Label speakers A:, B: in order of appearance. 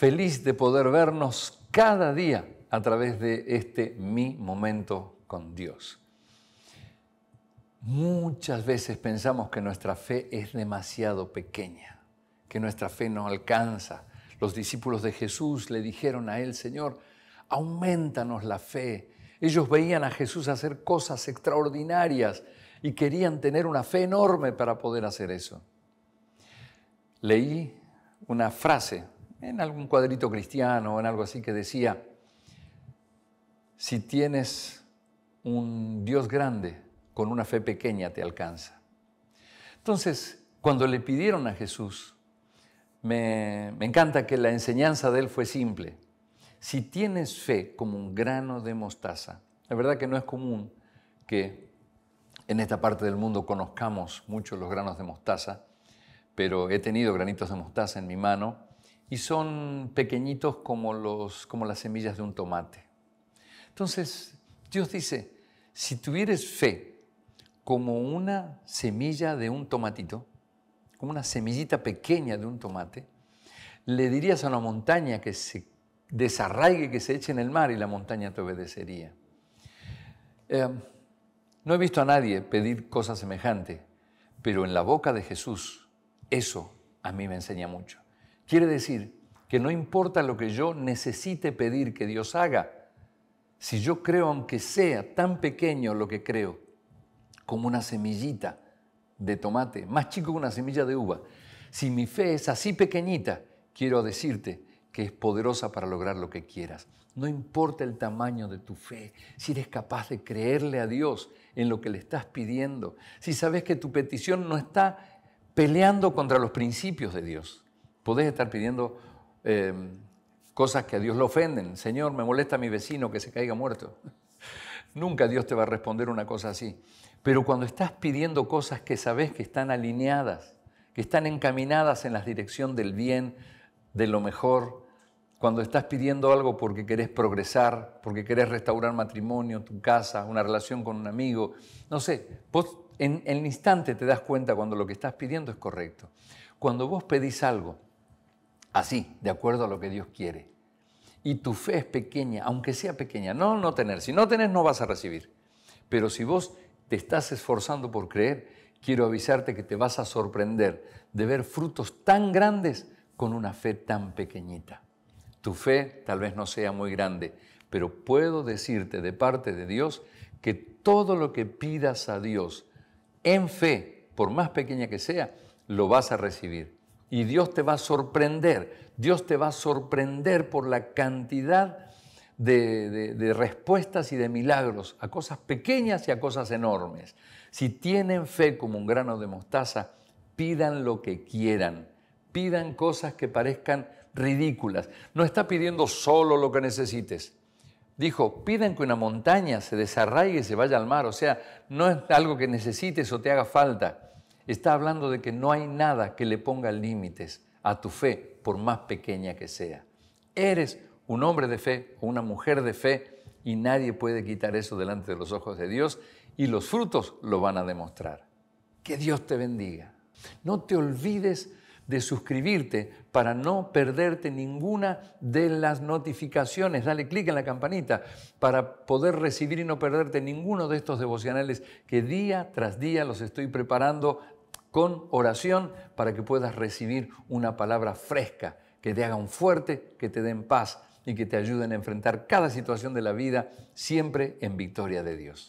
A: Feliz de poder vernos cada día a través de este mi momento con Dios. Muchas veces pensamos que nuestra fe es demasiado pequeña, que nuestra fe no alcanza. Los discípulos de Jesús le dijeron a él, Señor, aumentanos la fe. Ellos veían a Jesús hacer cosas extraordinarias y querían tener una fe enorme para poder hacer eso. Leí una frase en algún cuadrito cristiano o en algo así que decía, si tienes un Dios grande, con una fe pequeña te alcanza. Entonces, cuando le pidieron a Jesús, me, encanta que la enseñanza de él fue simple. Si tienes fe como un grano de mostaza, la verdad que no es común que en esta parte del mundo conozcamos mucho los granos de mostaza, pero he tenido granitos de mostaza en mi mano y son pequeñitos como, los, como las semillas de un tomate. Entonces, Dios dice, si tuvieres fe como una semilla de un tomatito, como una semillita pequeña de un tomate, le dirías a una montaña que se desarraigue, que se eche en el mar y la montaña te obedecería. Em, no he visto a nadie pedir cosa semejante, pero en la boca de Jesús eso a mí me enseña mucho. Quiere decir que no importa lo que yo necesite pedir que Dios haga, si yo creo, aunque sea tan pequeño lo que creo, como una semillita de tomate, más chico que una semilla de uva, si mi fe es así pequeñita, quiero decirte que es poderosa para lograr lo que quieras. No importa el tamaño de tu fe, si eres capaz de creerle a Dios en lo que le estás pidiendo, si sabes que tu petición no está peleando contra los principios de Dios, Podés estar pidiendo eh, cosas que a Dios le ofenden. Señor, me molesta a mi vecino que se caiga muerto. Nunca Dios te va a responder una cosa así. Pero cuando estás pidiendo cosas que sabes que están alineadas, que están encaminadas en la dirección del bien, de lo mejor, cuando estás pidiendo algo porque querés progresar, porque querés restaurar matrimonio, tu casa, una relación con un amigo, no sé, vos en, en el instante te das cuenta cuando lo que estás pidiendo es correcto. Cuando vos pedís algo así, de acuerdo a lo que Dios quiere. Y tu fe es pequeña, aunque sea pequeña. No, no tener. Si no tenés, no vas a recibir. Pero si vos te estás esforzando por creer, quiero avisarte que te vas a sorprender de ver frutos tan grandes con una fe tan pequeñita. Tu fe tal vez no sea muy grande, pero puedo decirte de parte de Dios que todo lo que pidas a Dios en fe, por más pequeña que sea, lo vas a recibir y Dios te va a sorprender. Dios te va a sorprender por la cantidad de, respuestas y de milagros a cosas pequeñas y a cosas enormes. Si tienen fe como un grano de mostaza, pidan lo que quieran, pidan cosas que parezcan ridículas. No está pidiendo solo lo que necesites. Dijo, pidan que una montaña se desarraigue y se vaya al mar. O sea, no es algo que necesites o te haga falta está hablando de que no hay nada que le ponga límites a tu fe, por más pequeña que sea. Eres un hombre de fe o una mujer de fe y nadie puede quitar eso delante de los ojos de Dios y los frutos lo van a demostrar. Que Dios te bendiga. No te olvides de suscribirte para no perderte ninguna de las notificaciones. Dale clic en la campanita para poder recibir y no perderte ninguno de estos devocionales que día tras día los estoy preparando con oración para que puedas recibir una palabra fresca, que te haga un fuerte, que te den paz y que te ayuden a enfrentar cada situación de la vida siempre en victoria de Dios.